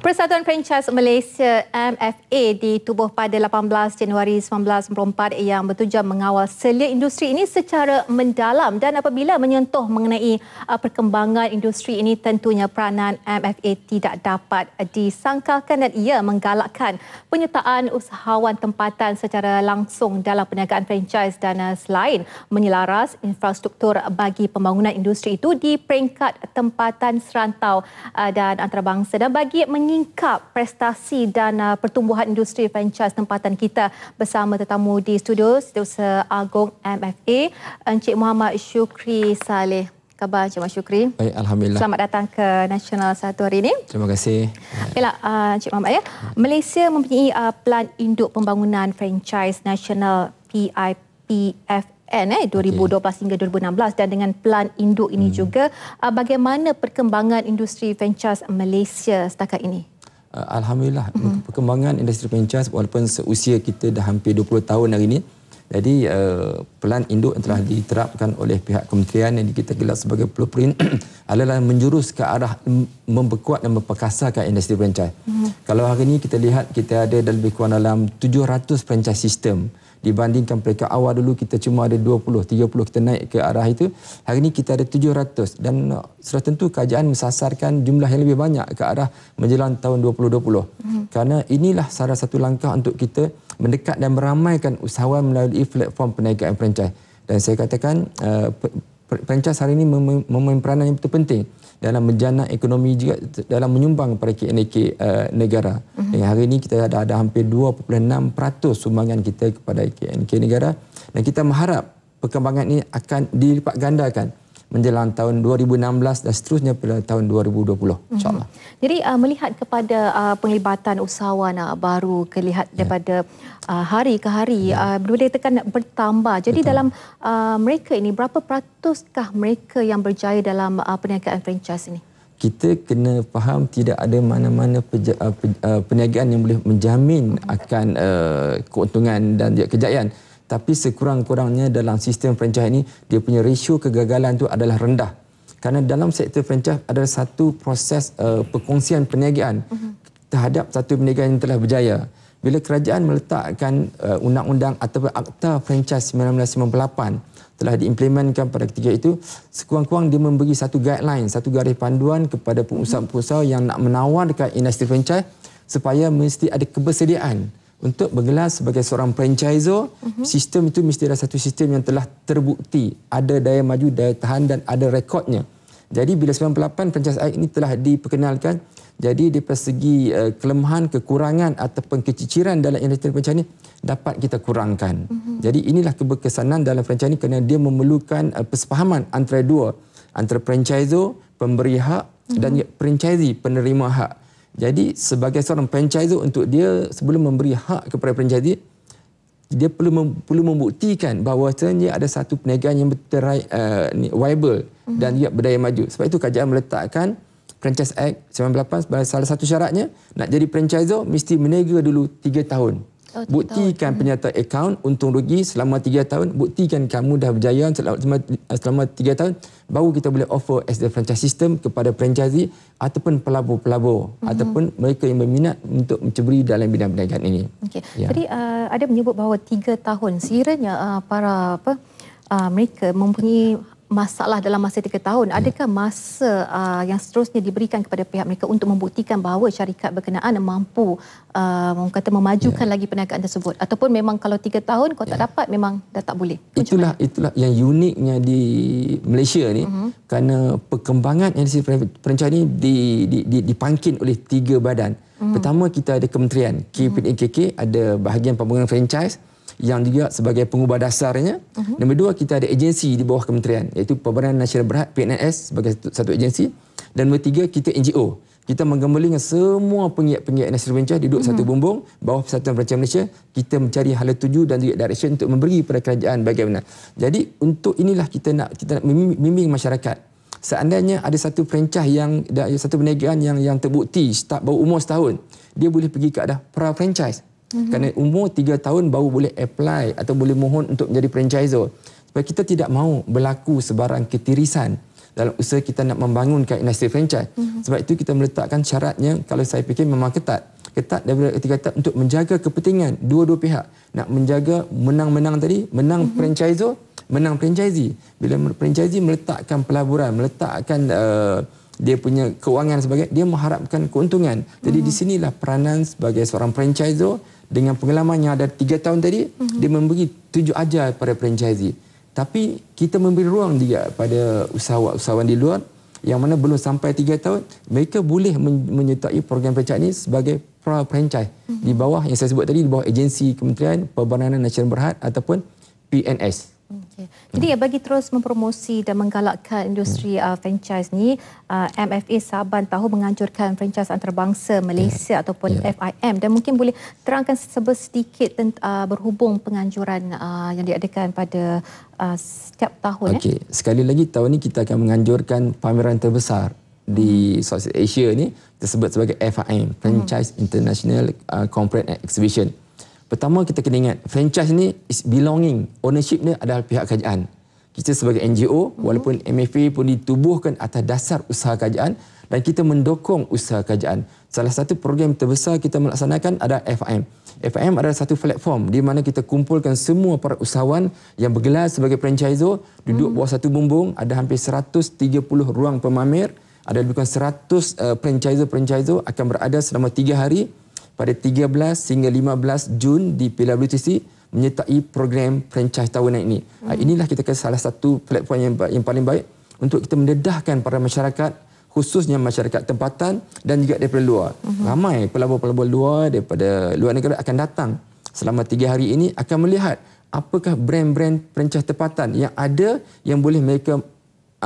Persatuan Franchise Malaysia MFA ditubuh pada 18 Januari 1994 yang bertujuan mengawal selia industri ini secara mendalam dan apabila menyentuh mengenai uh, perkembangan industri ini tentunya peranan MFA tidak dapat disangkalkan dan ia menggalakkan penyertaan usahawan tempatan secara langsung dalam perniagaan franchise dan uh, selain menyelaras infrastruktur bagi pembangunan industri itu di peringkat tempatan serantau uh, dan antarabangsa dan bagi menyertai menyingkap prestasi dan uh, pertumbuhan industri franchise tempatan kita bersama tetamu di studio Setiausaha Agong MFA Encik Muhammad Syukri Saleh. Khabar Encik Muhammad Syukri. Baik, Alhamdulillah. Selamat datang ke Nasional satu hari ini. Terima kasih. Baiklah, uh, Encik Muhammad. Ya. Malaysia mempunyai uh, pelan induk pembangunan franchise nasional PIPFA PKN eh 2012 okay. hingga 2016 dan dengan pelan induk ini hmm. juga uh, bagaimana perkembangan industri franchise Malaysia setakat ini? Uh, Alhamdulillah hmm. perkembangan industri franchise walaupun seusia kita dah hampir 20 tahun hari ini jadi uh, ah, pelan induk yang telah hmm. diterapkan oleh pihak kementerian yang kita gelar sebagai blueprint adalah menjurus ke arah memperkuat dan memperkasakan industri franchise. Hmm. Kalau hari ini kita lihat kita ada lebih kurang dalam 700 franchise sistem dibandingkan mereka awal dulu kita cuma ada 20, 30 kita naik ke arah itu. Hari ini kita ada 700 dan sudah tentu kerajaan mensasarkan jumlah yang lebih banyak ke arah menjelang tahun 2020. Hmm. Karena inilah salah satu langkah untuk kita mendekat dan meramaikan usahawan melalui platform perniagaan franchise. Dan saya katakan uh, franchise hari ini mempunyai peranan yang betul penting. Hmm dalam menjana ekonomi juga dalam menyumbang kepada KNAK uh, eh, negara. Mm -hmm. Hari ini kita ada, ada hampir 2.6% sumbangan kita kepada KNAK negara dan kita mengharap perkembangan ini akan dilipat gandakan. Mm menjelang tahun 2016 dan seterusnya pada tahun 2020 mhm. insyaallah. Mm-hmm. Jadi uh, melihat kepada uh, penglibatan usahawan uh, baru kelihat ya. daripada uh, hari ke hari yeah. uh, boleh tekan bertambah. Jadi Betul. dalam uh, mereka ini berapa peratuskah mereka yang berjaya dalam uh, perniagaan franchise ini? Kita kena faham tidak ada mana-mana peja, uh, uh, perniagaan yang boleh menjamin mhm. akan uh, keuntungan dan kejayaan. Mm-hmm tapi sekurang-kurangnya dalam sistem franchise ini dia punya ratio kegagalan itu adalah rendah kerana dalam sektor franchise ada satu proses uh, perkongsian perniagaan mhm. terhadap satu perniagaan yang telah berjaya bila kerajaan meletakkan undang eh, undang-undang ataupun akta franchise 1998 telah diimplementkan pada ketiga itu, sekurang-kurang dia memberi satu guideline, satu garis panduan kepada pengusaha-pengusaha yang nak menawarkan industri franchise supaya mesti ada kebersediaan untuk bergelar sebagai seorang franchisor, uh mhm. -huh. sistem itu mesti ada satu sistem yang telah terbukti ada daya maju, daya tahan dan ada rekodnya. Jadi bila 98 franchise ini telah diperkenalkan, jadi dari segi uh, kelemahan, kekurangan ataupun keciciran dalam industri franchise ini dapat kita kurangkan. Uh mhm. -huh. Jadi inilah keberkesanan dalam franchise ini kerana dia memerlukan uh, eh, persefahaman antara dua, antara franchisor, pemberi hak uh mhm. -huh. dan franchisee, penerima hak. Jadi sebagai seorang franchisor untuk dia sebelum memberi hak kepada franchisee dia perlu mem, perlu membuktikan bahawa sebenarnya ada satu perniagaan yang betul uh, eh, ni, viable mm-hmm. dan dia berdaya maju. Sebab itu kerajaan meletakkan Franchise Act 98 sebagai salah satu syaratnya nak jadi franchisor mesti meniaga dulu 3 tahun. Oh, buktikan tahun. penyataan akaun untung rugi selama 3 tahun buktikan kamu dah berjaya selama 3 tahun baru kita boleh offer as the franchise system kepada franchisee ataupun pelabur-pelabur mm-hmm. ataupun mereka yang berminat untuk menceburi dalam bidang perniagaan ini. Okey. Ya. Jadi uh, ada menyebut bahawa 3 tahun sekiranya uh, para apa uh, mereka mempunyai masalah dalam masa tiga tahun. Hmm. Adakah masa uh, yang seterusnya diberikan kepada pihak mereka untuk membuktikan bahawa syarikat berkenaan mampu uh, kata memajukan ya. lagi perniagaan tersebut? Ataupun memang kalau tiga tahun kau ya. tak dapat, memang dah tak boleh? itulah mana? itulah yang uniknya di Malaysia ni, uh-huh. kerana perkembangan yang perancangan ini di, di, di, dipangkin oleh tiga badan. Hmm. Pertama kita ada kementerian KPNKK hmm. ada bahagian pembangunan franchise hmm yang juga sebagai pengubah dasarnya. Uh-huh. Nombor dua, kita ada agensi di bawah kementerian iaitu Perbadanan Nasional Berhad, PNNS sebagai satu, satu agensi. Dan nombor tiga, kita NGO. Kita menggembalikan semua penggiat-penggiat National Venture duduk uh-huh. satu mhm. bumbung bawah Persatuan Perancang Malaysia. Kita mencari hala tuju dan juga direction untuk memberi kepada kerajaan bagaimana. Jadi untuk inilah kita nak kita nak membimbing masyarakat. Seandainya ada satu perancah yang ada satu perniagaan yang yang terbukti start baru umur setahun, dia boleh pergi ke ada pra franchise Mm-hmm. Kerana umur 3 tahun baru boleh apply atau boleh mohon untuk menjadi franchisor. supaya kita tidak mahu berlaku sebarang ketirisan dalam usaha kita nak membangunkan industri franchise. Mm-hmm. Sebab itu kita meletakkan syaratnya kalau saya fikir memang ketat. Ketat daripada ketika ketat untuk menjaga kepentingan dua-dua pihak. Nak menjaga menang-menang tadi, menang mm-hmm. franchisor, menang franchisee. Bila franchisee meletakkan pelaburan, meletakkan uh, dia punya kewangan sebagai dia mengharapkan keuntungan. Jadi mm-hmm. di sinilah peranan sebagai seorang franchisor dengan pengalaman yang ada tiga tahun tadi, mm-hmm. dia memberi tujuh ajar pada franchisee. Tapi kita memberi ruang juga pada usahawan-usahawan di luar yang mana belum sampai tiga tahun, mereka boleh menyertai program pecah ini sebagai pra-franchise mm-hmm. di bawah yang saya sebut tadi, di bawah agensi kementerian, perbananan nasional berhad ataupun PNS. Jadi bagi terus mempromosi dan menggalakkan industri uh, franchise ni, uh, MFA Saban tahu menganjurkan franchise antarabangsa Malaysia yeah. ataupun yeah. FIM dan mungkin boleh terangkan sebes sedikit tent, uh, berhubung penganjuran uh, yang diadakan pada uh, setiap tahun. Eh? Okey, eh. sekali lagi tahun ni kita akan menganjurkan pameran terbesar di hmm. Southeast Asia ni tersebut sebagai FIM, Franchise hmm. International uh, Corporate Exhibition. Pertama kita kena ingat franchise ni is belonging, ownership dia adalah pihak kerajaan. Kita sebagai NGO mm-hmm. walaupun MFA pun ditubuhkan atas dasar usaha kerajaan dan kita mendukung usaha kerajaan. Salah satu program terbesar kita melaksanakan adalah FIM. FIM adalah satu platform di mana kita kumpulkan semua para usahawan yang bergelar sebagai franchisor duduk mm. bawah satu bumbung, ada hampir 130 ruang pemamer, ada lebih kurang 100 uh, franchisor-franchisor akan berada selama 3 hari pada 13 hingga 15 Jun di PWTC menyertai program franchise tahunan ini. Ah, hmm. Inilah kita kata salah satu platform yang, yang paling baik untuk kita mendedahkan para masyarakat khususnya masyarakat tempatan dan juga daripada luar. Hmm. Ramai pelabur-pelabur luar daripada luar negara akan datang selama tiga hari ini akan melihat apakah brand-brand franchise tempatan yang ada yang boleh mereka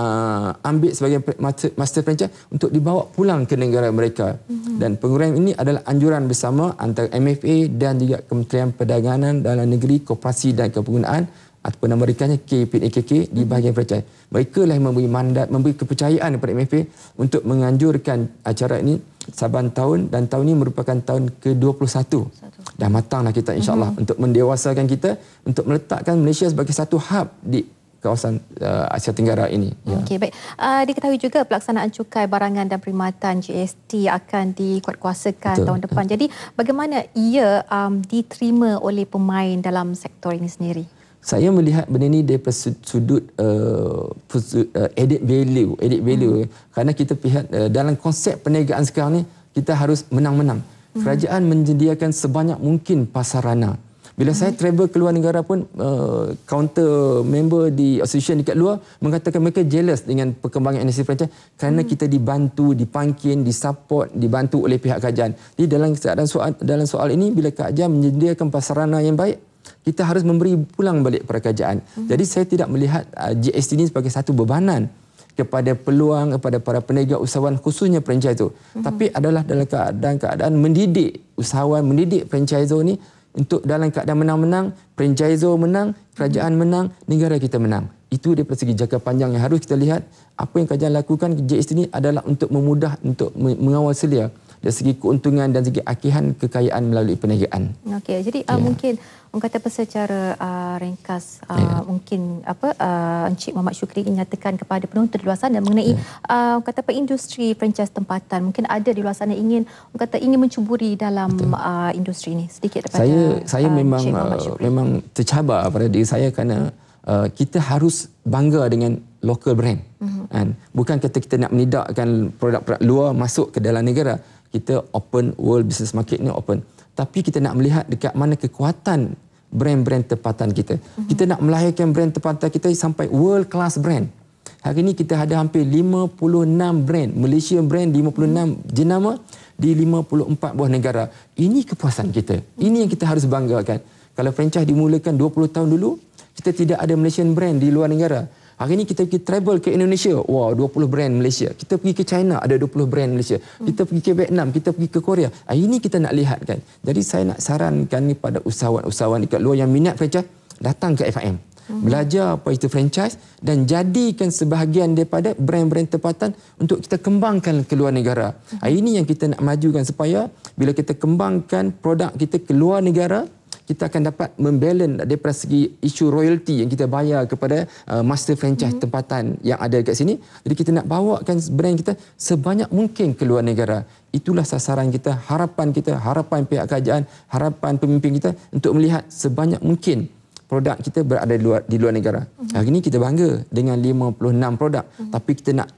uh, ambil sebagai master, franchise untuk dibawa pulang ke negara mereka. Mm-hmm. Dan pengurangan ini adalah anjuran bersama antara MFA dan juga Kementerian Perdagangan Dalam Negeri, Koperasi dan Kepergunaan ataupun nama rekannya KPAKK di mhm. bahagian franchise. Mereka lah yang memberi mandat, memberi kepercayaan kepada MFA untuk menganjurkan acara ini saban tahun dan tahun ini merupakan tahun ke-21. Dah matanglah kita insyaAllah mm-hmm. untuk mendewasakan kita, untuk meletakkan Malaysia sebagai satu hub di kawasan uh, Asia Tenggara ini. Ya. Okey, baik. Uh, diketahui juga pelaksanaan cukai barangan dan perkhidmatan GST akan dikuatkuasakan tahun depan. Jadi bagaimana ia um, diterima oleh pemain dalam sektor ini sendiri? Saya melihat benda ini dari sudut uh, uh, added value, added value. Hmm. Ya. Kerana kita lihat uh, dalam konsep perniagaan sekarang ini kita harus menang-menang. Hmm. Kerajaan menyediakan sebanyak mungkin pasarana. Hmm. Bila hmm. saya travel ke luar negara pun uh, counter member di association dekat luar mengatakan mereka jealous dengan perkembangan NSC franchise kerana hmm. kita dibantu, dipangkin, disupport, dibantu oleh pihak kajian. Jadi dalam keadaan soal dalam soal ini bila kajian menyediakan pasarana yang baik kita harus memberi pulang balik kepada kerajaan. Hmm. Jadi saya tidak melihat uh, eh, GST ini sebagai satu bebanan kepada peluang kepada para peniaga usahawan khususnya franchise itu. Hmm. Tapi adalah dalam keadaan keadaan mendidik usahawan, mendidik franchise ini untuk dalam keadaan menang-menang, franchise menang, kerajaan menang, negara kita menang. Itu daripada segi jangka panjang yang harus kita lihat. Apa yang kerajaan lakukan JST ini adalah untuk memudah untuk mengawal selia dari segi keuntungan dan segi akihan kekayaan melalui perniagaan. Okey, jadi yeah. uh, mungkin orang kata secara uh, ringkas uh, yeah. mungkin apa uh, Encik Muhammad Syukri ingin nyatakan kepada penonton di luar sana mengenai yeah. uh, orang kata apa industri franchise tempatan mungkin ada di luar sana ingin orang kata ingin mencuburi dalam uh, industri ini sedikit daripada Saya saya uh, memang uh, memang tercabar pada diri saya kerana Uh, kita harus bangga dengan local brand. Uh-huh. Bukan kata kita nak menidakkan produk-produk luar masuk ke dalam negara kita open world business market ni open tapi kita nak melihat dekat mana kekuatan brand-brand tempatan kita mm-hmm. kita nak melahirkan brand tempatan kita sampai world class brand hari ini kita ada hampir 56 brand Malaysia brand 56 mm-hmm. jenama di 54 buah negara ini kepuasan kita ini yang kita harus banggakan kalau franchise dimulakan 20 tahun dulu kita tidak ada Malaysian brand di luar negara Hari ni kita pergi travel ke Indonesia, wah wow, 20 brand Malaysia. Kita pergi ke China, ada 20 brand Malaysia. Kita pergi ke Vietnam, kita pergi ke Korea. Hari ini kita nak lihat kan. Jadi saya nak sarankan ni pada usahawan-usahawan dekat luar yang minat franchise, datang ke FIM. Hmm. Belajar apa itu franchise dan jadikan sebahagian daripada brand-brand tempatan untuk kita kembangkan ke luar negara. Hmm. Hari ini yang kita nak majukan supaya bila kita kembangkan produk kita ke luar negara, kita akan dapat membalance daripada segi isu royalty yang kita bayar kepada uh, master franchise mm-hmm. tempatan yang ada dekat sini. Jadi kita nak bawakan brand kita sebanyak mungkin ke luar negara. Itulah sasaran kita, harapan kita, harapan pihak kerajaan, harapan pemimpin kita untuk melihat sebanyak mungkin produk kita berada di luar di luar negara. Mm-hmm. Hari ini kita bangga dengan 56 produk, mm-hmm. tapi kita nak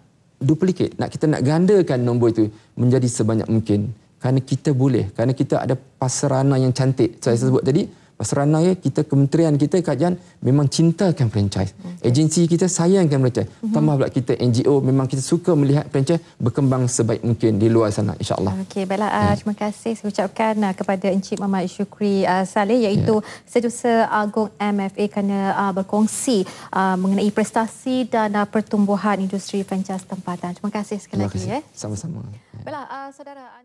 duplikat, nak kita nak gandakan nombor itu menjadi sebanyak mungkin kerana kita boleh kerana kita ada pasarana yang cantik saya sebut tadi pasarana ya kita kementerian kita kajian memang cintakan franchise okay. Hmm. agensi kita sayangkan franchise uh-huh. tambah pula kita NGO memang kita suka melihat franchise berkembang sebaik mungkin di luar sana insyaallah okey baiklah yeah. Hmm. terima kasih saya ucapkan ah, kepada Encik Muhammad Syukri ah, Saleh iaitu yeah. setiausaha agung MFA kerana ah, berkongsi mengenai prestasi dan pertumbuhan industri franchise tempatan terima kasih sekali terima kasih. lagi ya sama-sama baiklah saudara